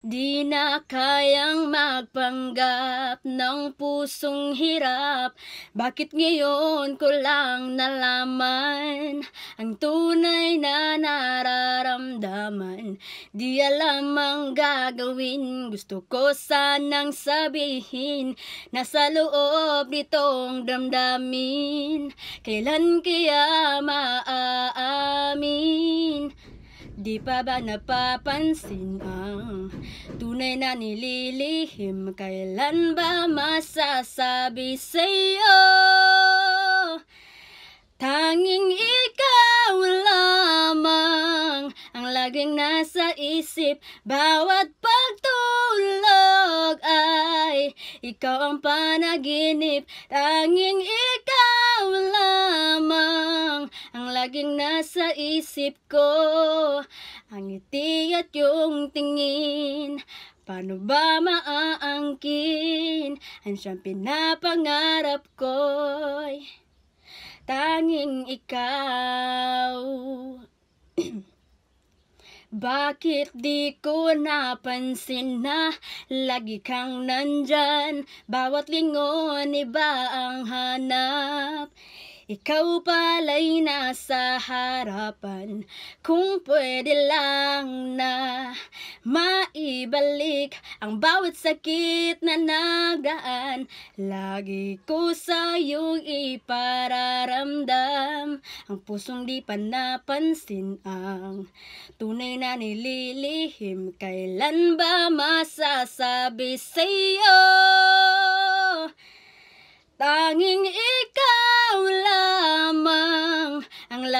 Di na kayang magpanggap ng pusong hirap Bakit ngayon ko lang nalaman Ang tunay na nararamdaman Di alam ang gagawin Gusto ko sanang sabihin Nasa loob nitong damdamin Kailan kaya maaamin Di pa ba napapansin ang Tunay na nililihim Kailan ba masasabi sa'yo Tanging ikaw lamang Ang laging nasa isip Bawat pagtulog ay Ikaw ang panaginip Tanging ikaw lamang Ang laging nasa isip ko ang ngiti at yung tingin Paano ba maaangkin Ang siyang pinapangarap ko'y Tanging ikaw Bakit di ko napansin na Lagi kang nandyan Bawat lingon iba ang hanap ikaw pala'y nasa harapan Kung pwede lang na Maibalik ang bawat sakit na nagaan Lagi ko sa'yong ipararamdam Ang pusong di pa napansin ang Tunay na nililihim Kailan ba masasabi sa'yo?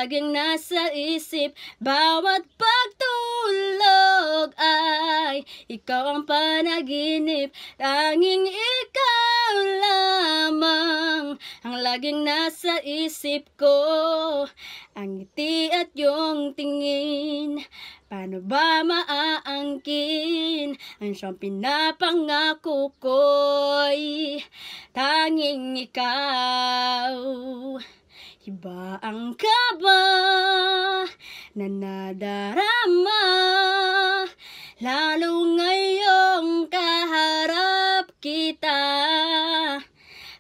laging nasa isip Bawat pagtulog ay ikaw ang panaginip Tanging ikaw lamang ang laging nasa isip ko Ang ngiti at yung tingin Paano ba maaangkin ang siyang pinapangako ko'y tanging ikaw? Iba ang kaba na nadarama Lalo ngayong kaharap kita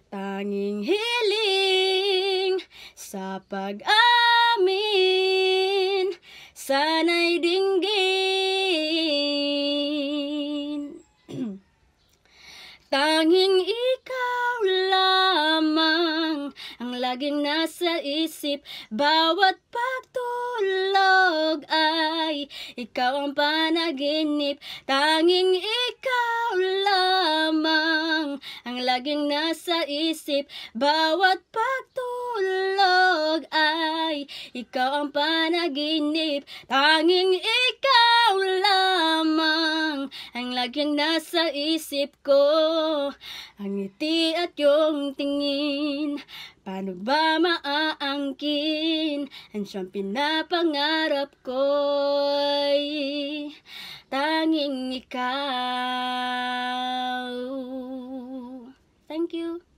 Tanging hiling sa pag-amin Sana'y dinggin laging nasa isip Bawat pagtulog ay ikaw ang panaginip Tanging ikaw lamang ang laging nasa isip Bawat pagtulog ay ikaw ang panaginip Tanging ikaw lamang ang laging nasa isip ko Ang ngiti at yung tingin Paano ba maaangkin ang siyang pinapangarap ko'y tanging ikaw? Thank you.